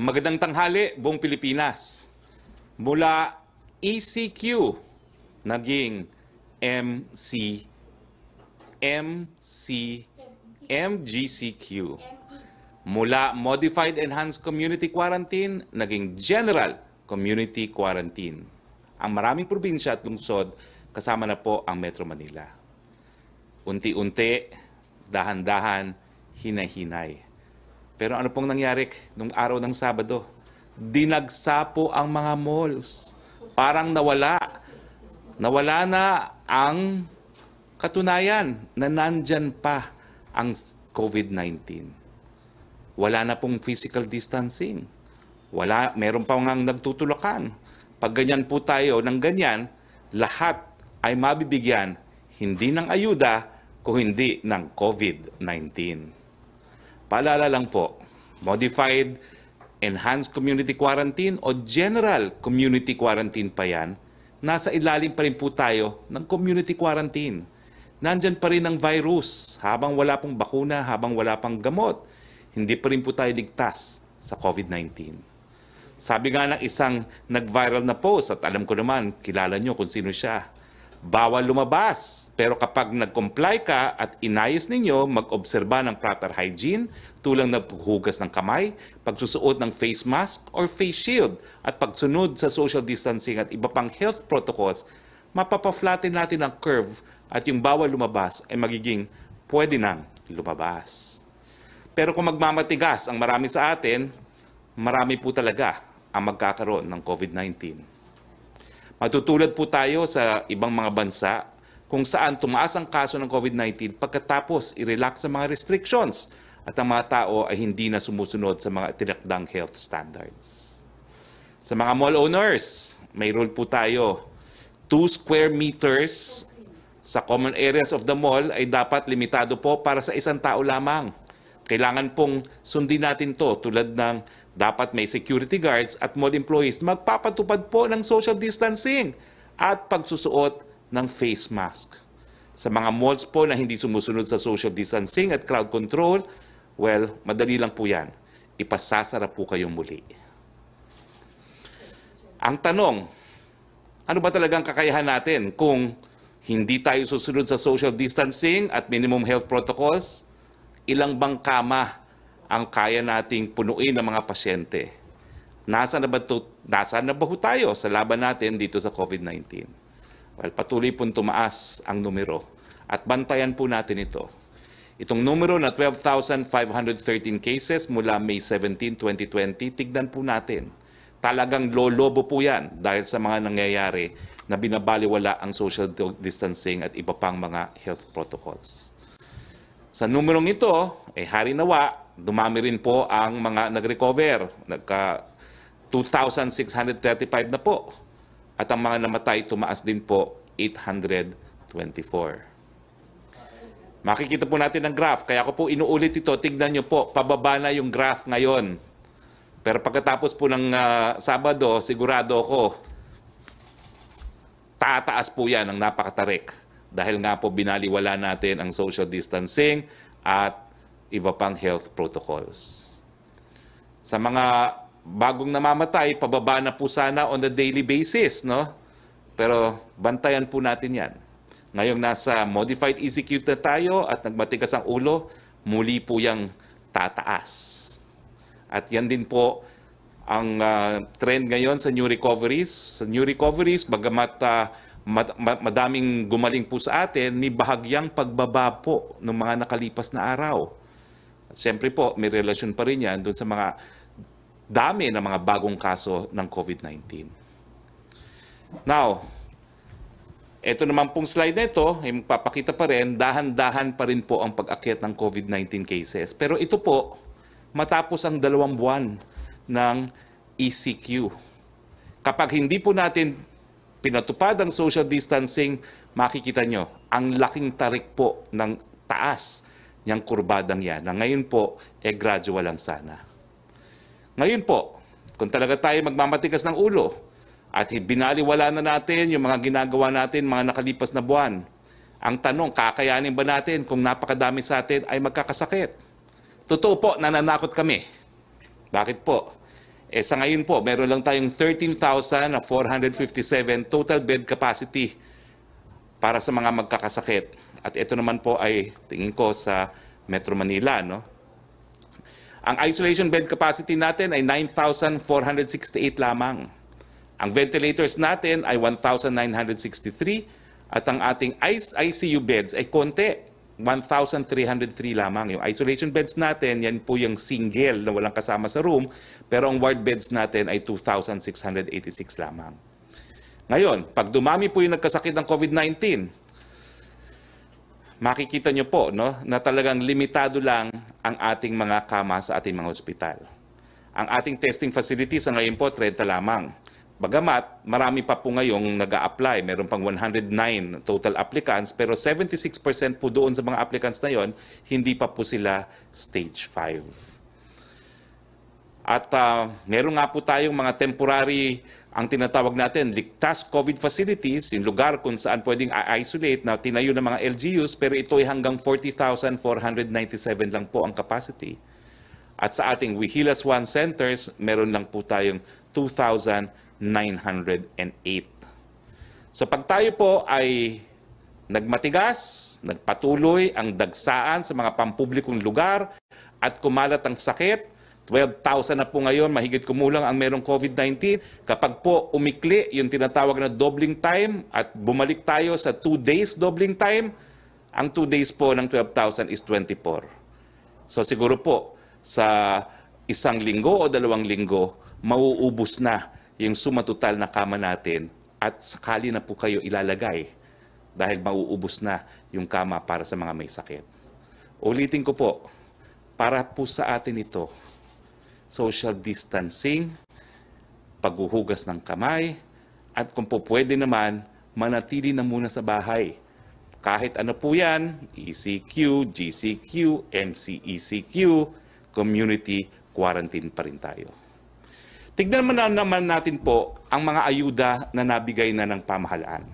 Magandang tanghali buong Pilipinas. Mula ECQ naging MC MC MGCQ. Mula Modified Enhanced Community Quarantine naging General Community Quarantine. Ang maraming probinsya at lungsod kasama na po ang Metro Manila. Unti-unti, dahan-dahan, hinahinay. Pero ano pong nangyari nung araw ng Sabado? Dinagsapo ang mga malls. Parang nawala. Nawala na ang katunayan na nandyan pa ang COVID-19. Wala na pong physical distancing. Wala, meron pa ngang nagtutulakan. Pag ganyan po tayo ng ganyan, lahat ay mabibigyan hindi ng ayuda, kung hindi ng COVID-19. Paalala lang po, modified enhanced community quarantine o general community quarantine pa yan, nasa ilalim pa rin po tayo ng community quarantine. Nandyan pa rin ang virus habang wala pong bakuna, habang wala pang gamot. Hindi pa rin po tayo ligtas sa COVID-19. Sabi nga ng isang nag-viral na post at alam ko naman, kilala nyo kung sino siya, bawal lumabas. Pero kapag nag-comply ka at inayos ninyo, mag-obserba ng proper hygiene, tulang na paghugas ng kamay, pagsusuot ng face mask or face shield, at pagsunod sa social distancing at iba pang health protocols, mapapaflatin natin ang curve at yung bawal lumabas ay magiging pwede nang lumabas. Pero kung magmamatigas ang marami sa atin, marami po talaga ang magkakaroon ng COVID-19. Matutulad po tayo sa ibang mga bansa kung saan tumaas ang kaso ng COVID-19 pagkatapos i-relax ang mga restrictions at ang mga tao ay hindi na sumusunod sa mga tinakdang health standards. Sa mga mall owners, may rule po tayo. 2 square meters sa common areas of the mall ay dapat limitado po para sa isang tao lamang. Kailangan pong sundin natin to tulad ng dapat may security guards at mall employees magpapatupad po ng social distancing at pagsusuot ng face mask. Sa mga malls po na hindi sumusunod sa social distancing at crowd control, well, madali lang po yan. Ipasasara po kayo muli. Ang tanong, ano ba talagang kakayahan natin kung hindi tayo susunod sa social distancing at minimum health protocols? Ilang bang kama ang kaya nating punuin ng mga pasyente. Nasa na ba, to, nasa na ba tayo sa laban natin dito sa COVID-19? Well, patuloy pong tumaas ang numero at bantayan po natin ito. Itong numero na 12,513 cases mula May 17, 2020, tignan po natin. Talagang lolobo po yan dahil sa mga nangyayari na binabaliwala ang social distancing at iba pang mga health protocols. Sa numerong ito, eh hari nawa, dumami rin po ang mga nag-recover. Nagka 2,635 na po. At ang mga namatay tumaas din po 824. Makikita po natin ang graph. Kaya ko po inuulit ito. Tignan nyo po, pababa na yung graph ngayon. Pero pagkatapos po ng uh, Sabado, sigurado ako, tataas po yan ng napakatarik. Dahil nga po binaliwala natin ang social distancing at iba pang health protocols. Sa mga bagong namamatay, pababa na po sana on the daily basis, no? Pero bantayan po natin yan. Ngayong nasa modified execute na tayo at nagmatigas ang ulo, muli po yung tataas. At yan din po ang uh, trend ngayon sa new recoveries. Sa new recoveries, bagamat uh, mad- madaming gumaling po sa atin, may bahagyang pagbaba po ng mga nakalipas na araw. At siyempre po, may relasyon pa rin yan dun sa mga dami ng mga bagong kaso ng COVID-19. Now, ito naman pong slide na ito, ay magpapakita pa rin, dahan-dahan pa rin po ang pag-akyat ng COVID-19 cases. Pero ito po, matapos ang dalawang buwan ng ECQ. Kapag hindi po natin pinatupad ang social distancing, makikita nyo, ang laking tarik po ng taas niyang kurbadang yan na ngayon po, e eh, gradual lang sana. Ngayon po, kung talaga tayo magmamatigas ng ulo at binaliwala na natin yung mga ginagawa natin mga nakalipas na buwan, ang tanong, kakayanin ba natin kung napakadami sa atin ay magkakasakit? Totoo po, nananakot kami. Bakit po? Eh sa ngayon po, meron lang tayong 13,457 total bed capacity para sa mga magkakasakit. At ito naman po ay tingin ko sa Metro Manila. No? Ang isolation bed capacity natin ay 9,468 lamang. Ang ventilators natin ay 1,963 at ang ating ICU beds ay konti, 1,303 lamang. Yung isolation beds natin, yan po yung single na walang kasama sa room, pero ang ward beds natin ay 2,686 lamang. Ngayon, pag dumami po yung nagkasakit ng COVID-19, makikita nyo po no, na talagang limitado lang ang ating mga kama sa ating mga ospital. Ang ating testing facilities sa ngayon po, 30 lamang. Bagamat, marami pa po ngayong nag apply Meron pang 109 total applicants, pero 76% po doon sa mga applicants na yon, hindi pa po sila stage 5. At uh, meron nga po tayong mga temporary ang tinatawag natin ligtas COVID facilities, yung lugar kung saan pwedeng i isolate na tinayo ng mga LGUs pero ito ay hanggang 40,497 lang po ang capacity. At sa ating Wihilas One centers, meron lang po tayong 2,908. So pag tayo po ay nagmatigas, nagpatuloy ang dagsaan sa mga pampublikong lugar at kumalat ang sakit, 12,000 na po ngayon, mahigit kumulang ang merong COVID-19. Kapag po umikli yung tinatawag na doubling time at bumalik tayo sa 2 days doubling time, ang 2 days po ng 12,000 is 24. So siguro po sa isang linggo o dalawang linggo, mauubos na yung suma total na kama natin at sakali na po kayo ilalagay dahil mauubos na yung kama para sa mga may sakit. Ulitin ko po, para po sa atin ito, social distancing, paghuhugas ng kamay, at kung po pwede naman, manatili na muna sa bahay. Kahit ano po yan, ECQ, GCQ, MCECQ, community quarantine pa rin tayo. Tignan man na naman natin po ang mga ayuda na nabigay na ng pamahalaan.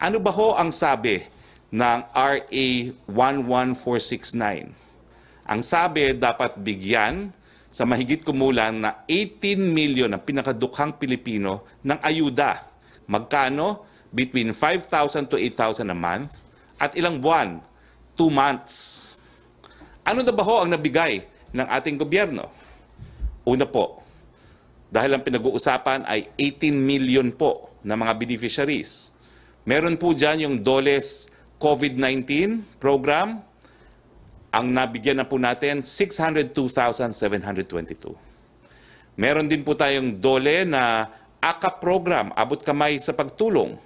Ano ba ho ang sabi ng RA 11469? Ang sabi, dapat bigyan sa mahigit kumulang na 18 milyon ang pinakadukhang Pilipino ng ayuda. Magkano? Between 5,000 to 8,000 a month at ilang buwan? 2 months. Ano na ba ho ang nabigay ng ating gobyerno? Una po, dahil ang pinag-uusapan ay 18 million po na mga beneficiaries. Meron po dyan yung DOLES COVID-19 program, ang nabigyan na po natin, 602,722. Meron din po tayong dole na AKA program, abot kamay sa pagtulong,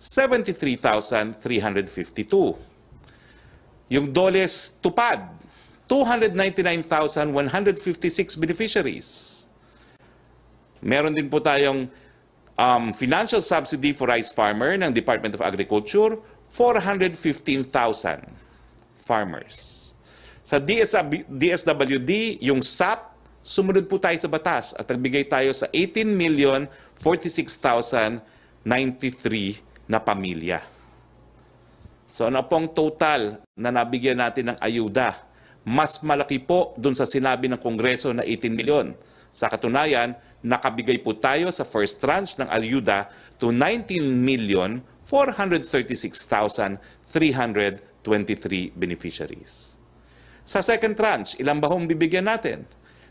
73,352. Yung doles tupad, 299,156 beneficiaries. Meron din po tayong um, financial subsidy for rice farmer ng Department of Agriculture, 415,000 farmers. Sa DSWD, yung SAP, sumunod po tayo sa batas at nagbigay tayo sa 18 na pamilya. So ano pong total na nabigyan natin ng ayuda? Mas malaki po dun sa sinabi ng Kongreso na 18 million. Sa katunayan, nakabigay po tayo sa first tranche ng ayuda to 19,436,323 beneficiaries. Sa second tranche, ilang ba hong bibigyan natin?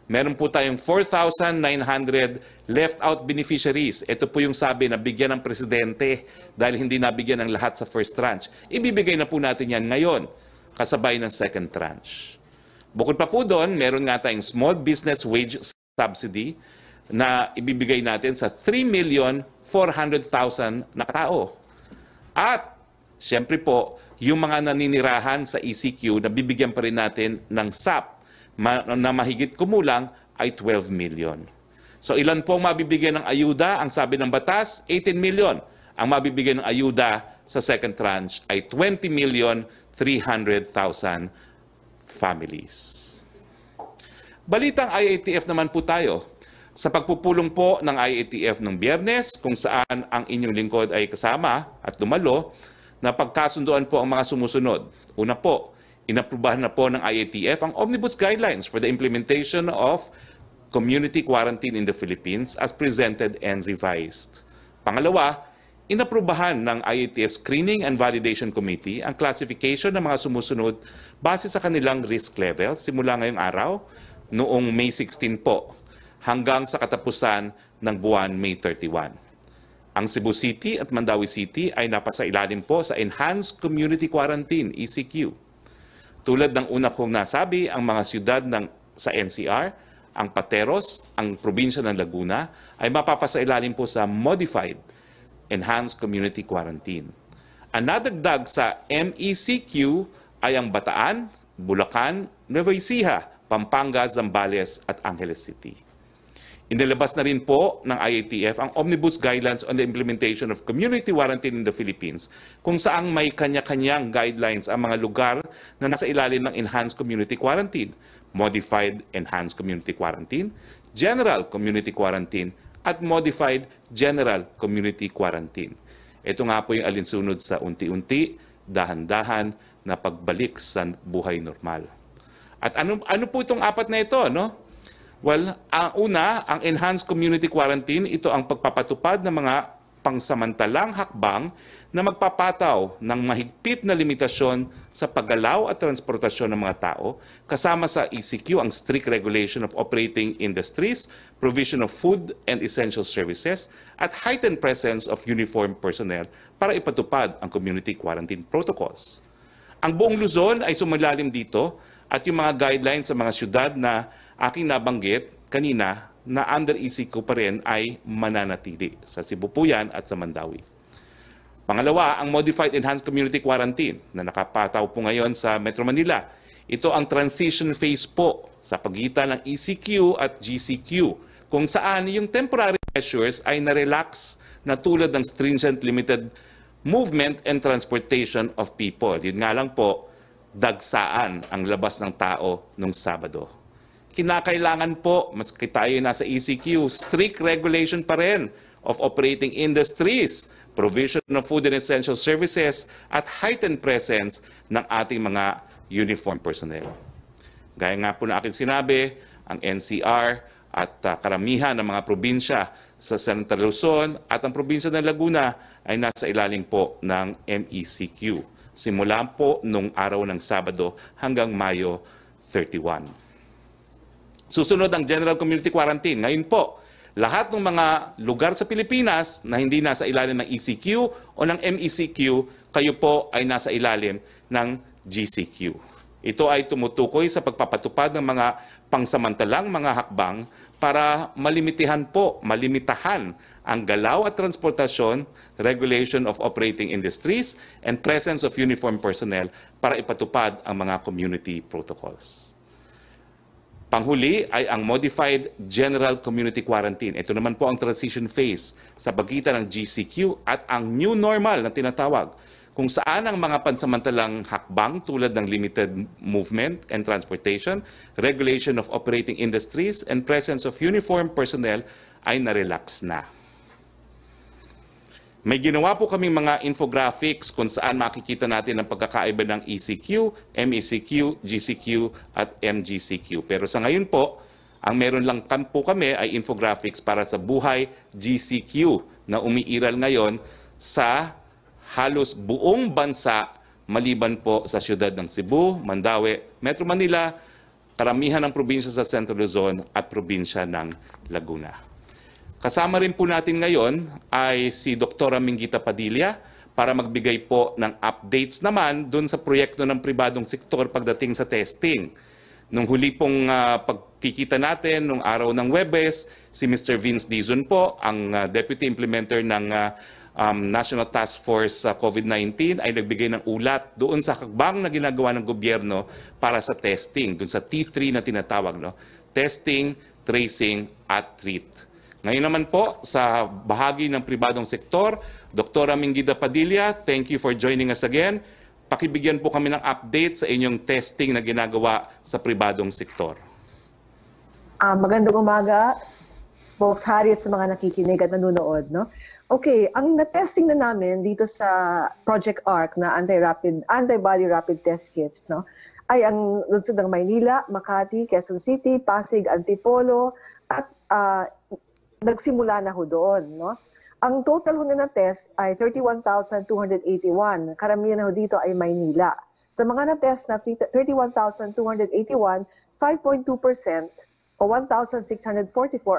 Meron po tayong 4,900 left-out beneficiaries. Ito po yung sabi na bigyan ng presidente dahil hindi nabigyan ng lahat sa first tranche. Ibibigay na po natin yan ngayon kasabay ng second tranche. Bukod pa po doon, meron nga tayong small business wage subsidy na ibibigay natin sa 3,400,000 na katao. At, siyempre po, yung mga naninirahan sa ECQ na bibigyan pa rin natin ng SAP na mahigit kumulang ay 12 million. So ilan po ang mabibigyan ng ayuda? Ang sabi ng batas, 18 million. Ang mabibigyan ng ayuda sa second tranche ay 20 million 300,000 families. Balitang IATF naman po tayo. Sa pagpupulong po ng IATF ng biyernes, kung saan ang inyong lingkod ay kasama at dumalo, na pagkasunduan po ang mga sumusunod. Una po, inaprubahan na po ng IATF ang Omnibus Guidelines for the Implementation of Community Quarantine in the Philippines as presented and revised. Pangalawa, inaprubahan ng IATF Screening and Validation Committee ang classification ng mga sumusunod base sa kanilang risk level simula ngayong araw noong May 16 po hanggang sa katapusan ng buwan May 31. Ang Cebu City at Mandawi City ay napasa ilalim po sa Enhanced Community Quarantine, ECQ. Tulad ng una kong nasabi, ang mga siyudad ng, sa NCR, ang Pateros, ang probinsya ng Laguna, ay mapapasa ilalim po sa Modified Enhanced Community Quarantine. Ang nadagdag sa MECQ ay ang Bataan, Bulacan, Nueva Ecija, Pampanga, Zambales at Angeles City. Inilabas na rin po ng IATF ang Omnibus Guidelines on the Implementation of Community Quarantine in the Philippines kung saang may kanya-kanyang guidelines ang mga lugar na nasa ilalim ng Enhanced Community Quarantine, Modified Enhanced Community Quarantine, General Community Quarantine, at Modified General Community Quarantine. Ito nga po yung alinsunod sa unti-unti, dahan-dahan na pagbalik sa buhay normal. At ano, ano po itong apat na ito? No? Well, ang una, ang enhanced community quarantine, ito ang pagpapatupad ng mga pangsamantalang hakbang na magpapataw ng mahigpit na limitasyon sa paggalaw at transportasyon ng mga tao, kasama sa ECQ ang strict regulation of operating industries, provision of food and essential services, at heightened presence of uniformed personnel para ipatupad ang community quarantine protocols. Ang buong Luzon ay sumalalim dito at yung mga guidelines sa mga syudad na aking nabanggit kanina na under EC ko pa rin ay mananatili sa Cebu po at sa Mandawi. Pangalawa, ang Modified Enhanced Community Quarantine na nakapataw po ngayon sa Metro Manila. Ito ang transition phase po sa pagitan ng ECQ at GCQ kung saan yung temporary measures ay na-relax na tulad ng stringent limited movement and transportation of people. Yun nga lang po, dagsaan ang labas ng tao nung Sabado kinakailangan po, maski tayo nasa ECQ, strict regulation pa rin of operating industries, provision of food and essential services, at heightened presence ng ating mga uniform personnel. Gaya nga po na akin sinabi, ang NCR at uh, karamihan ng mga probinsya sa Central Luzon at ang probinsya ng Laguna ay nasa ilalim po ng MECQ. Simula po nung araw ng Sabado hanggang Mayo 31. Susunod ang General Community Quarantine. Ngayon po, lahat ng mga lugar sa Pilipinas na hindi nasa ilalim ng ECQ o ng MECQ, kayo po ay nasa ilalim ng GCQ. Ito ay tumutukoy sa pagpapatupad ng mga pangsamantalang mga hakbang para malimitahan po, malimitahan ang galaw at transportasyon, regulation of operating industries, and presence of uniformed personnel para ipatupad ang mga community protocols. Panghuli ay ang Modified General Community Quarantine. Ito naman po ang transition phase sa pagitan ng GCQ at ang new normal na tinatawag kung saan ang mga pansamantalang hakbang tulad ng limited movement and transportation, regulation of operating industries, and presence of uniformed personnel ay narelax na. May ginawa po kaming mga infographics kung saan makikita natin ang pagkakaiba ng ECQ, MECQ, GCQ at MGCQ. Pero sa ngayon po, ang meron lang po kami ay infographics para sa buhay GCQ na umiiral ngayon sa halos buong bansa maliban po sa siyudad ng Cebu, Mandawi, Metro Manila, karamihan ng probinsya sa Central Luzon at probinsya ng Laguna. Kasama rin po natin ngayon ay si Dr. Minggita Padilla para magbigay po ng updates naman doon sa proyekto ng pribadong sektor pagdating sa testing. Nung huli pong uh, pagkikita natin, nung araw ng Webes, si Mr. Vince Dizon po, ang uh, Deputy Implementer ng uh, um, National Task Force uh, COVID-19 ay nagbigay ng ulat doon sa kagbang na ginagawa ng gobyerno para sa testing, doon sa T3 na tinatawag, no? Testing, tracing, at treat. Ngayon naman po sa bahagi ng pribadong sektor, Dr. Minggida Padilla, thank you for joining us again. Pakibigyan po kami ng update sa inyong testing na ginagawa sa pribadong sektor. Uh, magandang umaga, folks hari at sa mga nakikinig at nanonood. No? Okay, ang na-testing na namin dito sa Project ARC na anti-rapid, antibody rapid test kits, no? ay ang lungsod ng Maynila, Makati, Quezon City, Pasig, Antipolo, at uh, nagsimula na ho doon. No? Ang total ho na ng test ay 31,281. Karamihan ho dito ay Maynila. Sa mga na-test na 31,281, 5.2% o 1,644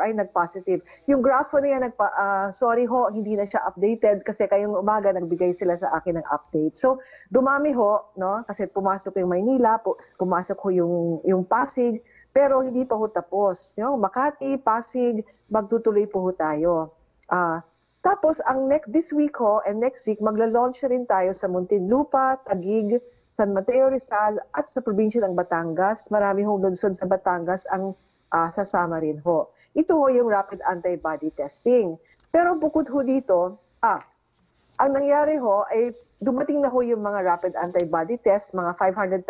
ay nagpositive. Yung graph ho na yan, nagpa, uh, sorry ho, hindi na siya updated kasi kayong umaga nagbigay sila sa akin ng update. So, dumami ho, no? kasi pumasok yung Maynila, pumasok ho yung, yung Pasig, pero hindi pa ho tapos. No? Makati, Pasig, magtutuloy po ho tayo. Uh, tapos, ang next, this week ho, and next week, magla-launch rin tayo sa Muntinlupa, Tagig, San Mateo Rizal, at sa probinsya ng Batangas. Marami hong lunsod sa Batangas ang uh, sasama rin ho. Ito ho yung rapid antibody testing. Pero bukod ho dito, ah, ang nangyari ho ay dumating na ho yung mga rapid antibody test, mga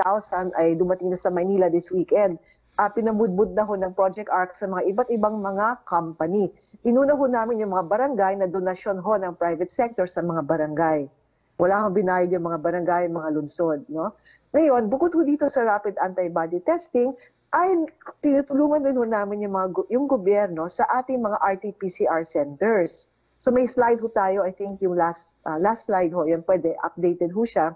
500,000 ay dumating na sa Manila this weekend uh, pinabudbud na ho ng Project ARC sa mga iba't ibang mga company. Inuna ho namin yung mga barangay na donasyon ho ng private sector sa mga barangay. Wala kang binayad yung mga barangay, mga lunsod. No? Ngayon, bukod ho dito sa rapid antibody testing, ay tinutulungan din ho namin yung, mga, yung gobyerno sa ating mga RT-PCR centers. So may slide ho tayo, I think yung last, uh, last slide ho, yun pwede, updated ho siya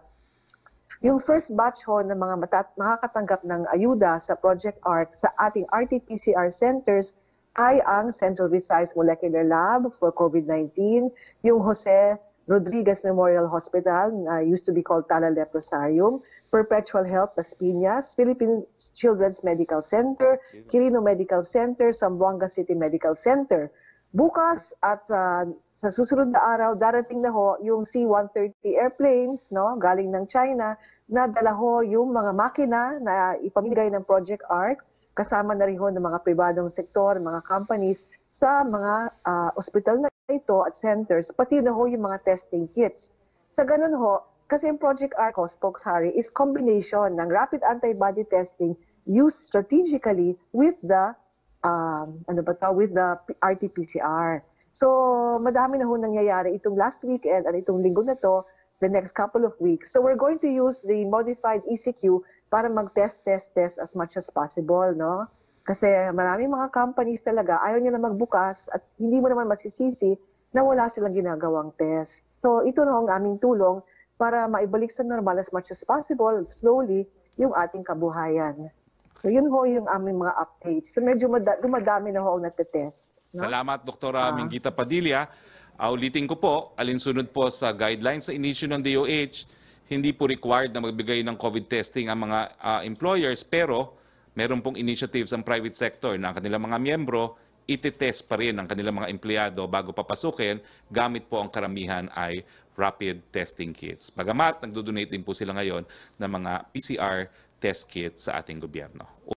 yung first batch ho ng mga matat- makakatanggap ng ayuda sa Project ARC sa ating RT-PCR centers ay ang Central Visayas Molecular Lab for COVID-19, yung Jose Rodriguez Memorial Hospital, uh, used to be called Tala Leprosarium, Perpetual Health Las Piñas, Philippine Children's Medical Center, Quirino Medical Center, Zamboanga City Medical Center bukas at uh, sa susunod na araw darating na ho yung C-130 airplanes no galing ng China na dala ho yung mga makina na ipamigay ng Project ARC kasama na rin ho ng mga pribadong sektor, mga companies sa mga uh, ospital na ito at centers, pati na ho yung mga testing kits. Sa ganun ho, kasi yung Project ARC ho, Spokeshari, is combination ng rapid antibody testing used strategically with the um, ano ba to, with the RT-PCR. So, madami na ho nangyayari itong last weekend at itong linggo na to, the next couple of weeks. So, we're going to use the modified ECQ para mag-test, test, test as much as possible, no? Kasi marami mga companies talaga, ayaw nila magbukas at hindi mo naman masisisi na wala silang ginagawang test. So, ito na ang aming tulong para maibalik sa normal as much as possible, slowly, yung ating kabuhayan. So yun ho yung aming mga updates. So medyo dumadami na ho ang natetest. No? Salamat, Dr. Ah, ah. Mingita Padilla. Uh, ulitin ko po, alinsunod po sa guidelines sa inisyo ng DOH, hindi po required na magbigay ng COVID testing ang mga uh, employers, pero meron pong initiatives ang private sector na ang kanilang mga miyembro, ititest pa rin ang kanilang mga empleyado bago papasukin gamit po ang karamihan ay rapid testing kits. Bagamat nagdo-donate din po sila ngayon ng mga PCR test kit sa ating gobyerno.